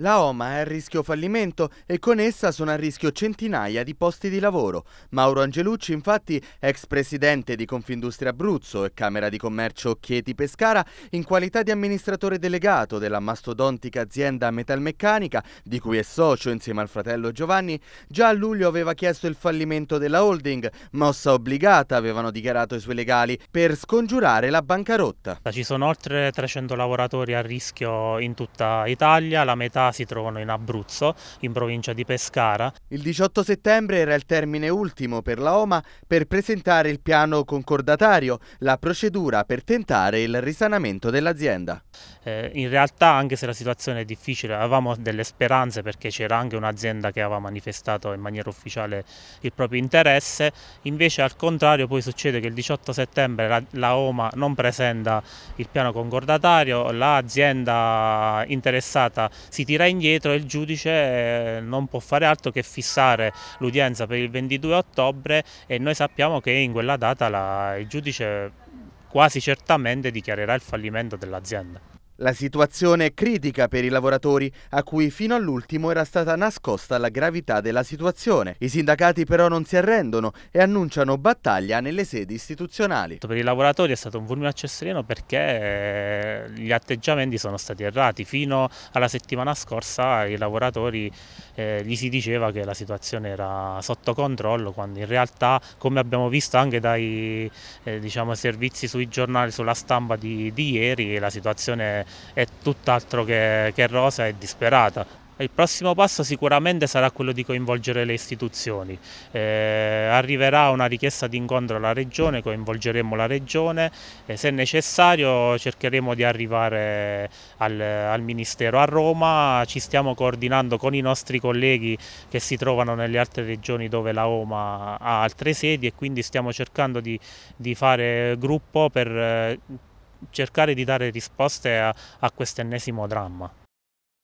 La OMA è a rischio fallimento e con essa sono a rischio centinaia di posti di lavoro. Mauro Angelucci, infatti, ex presidente di Confindustria Abruzzo e Camera di Commercio Chieti Pescara, in qualità di amministratore delegato della mastodontica azienda metalmeccanica, di cui è socio insieme al fratello Giovanni, già a luglio aveva chiesto il fallimento della holding, mossa obbligata avevano dichiarato i suoi legali, per scongiurare la bancarotta. Ci sono oltre 300 lavoratori a rischio in tutta Italia, la metà si trovano in Abruzzo, in provincia di Pescara. Il 18 settembre era il termine ultimo per la OMA per presentare il piano concordatario, la procedura per tentare il risanamento dell'azienda. Eh, in realtà anche se la situazione è difficile avevamo delle speranze perché c'era anche un'azienda che aveva manifestato in maniera ufficiale il proprio interesse, invece al contrario poi succede che il 18 settembre la, la OMA non presenta il piano concordatario, l'azienda interessata si tira tira indietro e il giudice eh, non può fare altro che fissare l'udienza per il 22 ottobre e noi sappiamo che in quella data la, il giudice quasi certamente dichiarerà il fallimento dell'azienda. La situazione è critica per i lavoratori, a cui fino all'ultimo era stata nascosta la gravità della situazione. I sindacati però non si arrendono e annunciano battaglia nelle sedi istituzionali. Per i lavoratori è stato un fulmine a cestrino perché eh, gli atteggiamenti sono stati errati. Fino alla settimana scorsa i lavoratori eh, gli si diceva che la situazione era sotto controllo, quando in realtà, come abbiamo visto anche dai eh, diciamo, servizi sui giornali, sulla stampa di, di ieri, la situazione è è tutt'altro che, che rosa e disperata. Il prossimo passo sicuramente sarà quello di coinvolgere le istituzioni. Eh, arriverà una richiesta di incontro alla Regione, coinvolgeremo la Regione e se necessario cercheremo di arrivare al, al, Ministero a Roma. Ci stiamo coordinando con i nostri colleghi che si trovano nelle altre regioni dove la OMA ha altre sedi e quindi stiamo cercando di, di fare gruppo per eh, cercare di dare risposte a, a questo ennesimo dramma.